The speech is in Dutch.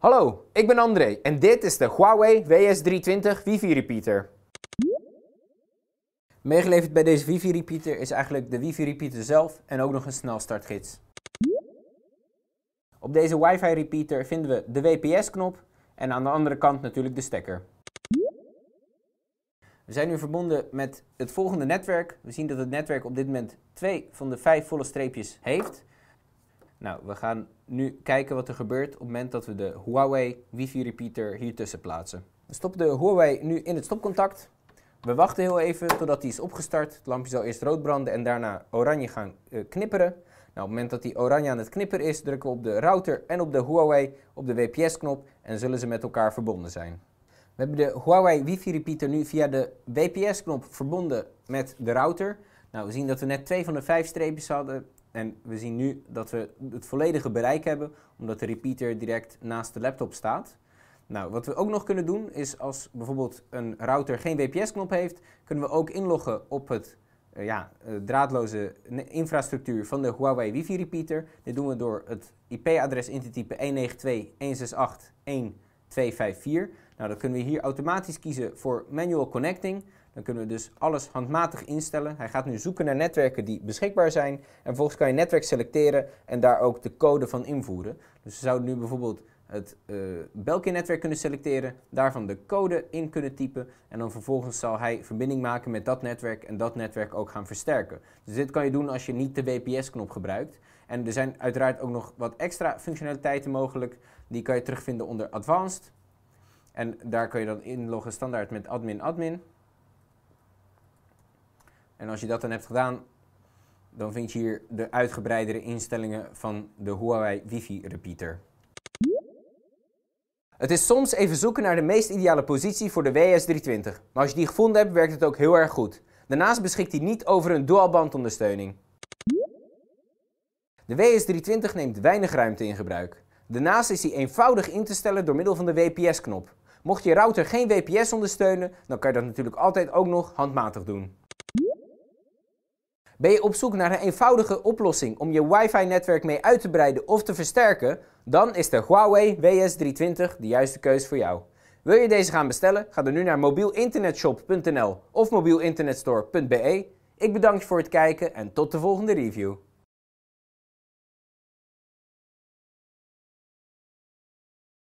Hallo, ik ben André en dit is de Huawei WS320 wifi repeater. Meegeleverd bij deze wifi repeater is eigenlijk de wifi repeater zelf en ook nog een snelstartgids. Op deze wifi repeater vinden we de WPS knop en aan de andere kant natuurlijk de stekker. We zijn nu verbonden met het volgende netwerk. We zien dat het netwerk op dit moment twee van de vijf volle streepjes heeft. Nou, we gaan nu kijken wat er gebeurt op het moment dat we de Huawei wifi repeater hier tussen plaatsen. We stoppen de Huawei nu in het stopcontact. We wachten heel even totdat die is opgestart. Het lampje zal eerst rood branden en daarna oranje gaan eh, knipperen. Nou, op het moment dat die oranje aan het knipperen is, drukken we op de router en op de Huawei op de WPS-knop en zullen ze met elkaar verbonden zijn. We hebben de Huawei wifi repeater nu via de WPS-knop verbonden met de router. Nou, we zien dat we net twee van de vijf streepjes hadden en we zien nu dat we het volledige bereik hebben, omdat de repeater direct naast de laptop staat. Nou, wat we ook nog kunnen doen is als bijvoorbeeld een router geen WPS-knop heeft, kunnen we ook inloggen op het eh, ja, eh, draadloze infrastructuur van de Huawei wifi repeater. Dit doen we door het IP-adres in te typen 192.168.1254. Nou, dan kunnen we hier automatisch kiezen voor manual connecting. Dan kunnen we dus alles handmatig instellen. Hij gaat nu zoeken naar netwerken die beschikbaar zijn. En vervolgens kan je netwerk selecteren en daar ook de code van invoeren. Dus we zou nu bijvoorbeeld het uh, eh, Belkin-netwerk kunnen selecteren, daarvan de code in kunnen typen en dan vervolgens zal hij verbinding maken met dat netwerk en dat netwerk ook gaan versterken. Dus dit kan je doen als je niet de WPS-knop gebruikt. En er zijn uiteraard ook nog wat extra functionaliteiten mogelijk. Die kan je terugvinden onder Advanced. En daar kun je dan inloggen standaard met admin admin. En als je dat dan hebt gedaan, dan vind je hier de uitgebreidere instellingen van de Huawei Wifi Repeater. Het is soms even zoeken naar de meest ideale positie voor de WS320, maar als je die gevonden hebt werkt het ook heel erg goed. Daarnaast beschikt hij niet over een dualbandondersteuning. De WS320 neemt weinig ruimte in gebruik. Daarnaast is hij eenvoudig in te stellen door middel van de WPS-knop. Mocht je router geen WPS ondersteunen, dan kan je dat natuurlijk altijd ook nog handmatig doen. Ben je op zoek naar een eenvoudige oplossing om je wifi-netwerk mee uit te breiden of te versterken? Dan is de Huawei WS320 de juiste keus voor jou. Wil je deze gaan bestellen? Ga dan nu naar mobielinternetshop.nl of mobielinternetstore.be. Ik bedank je voor het kijken en tot de volgende review.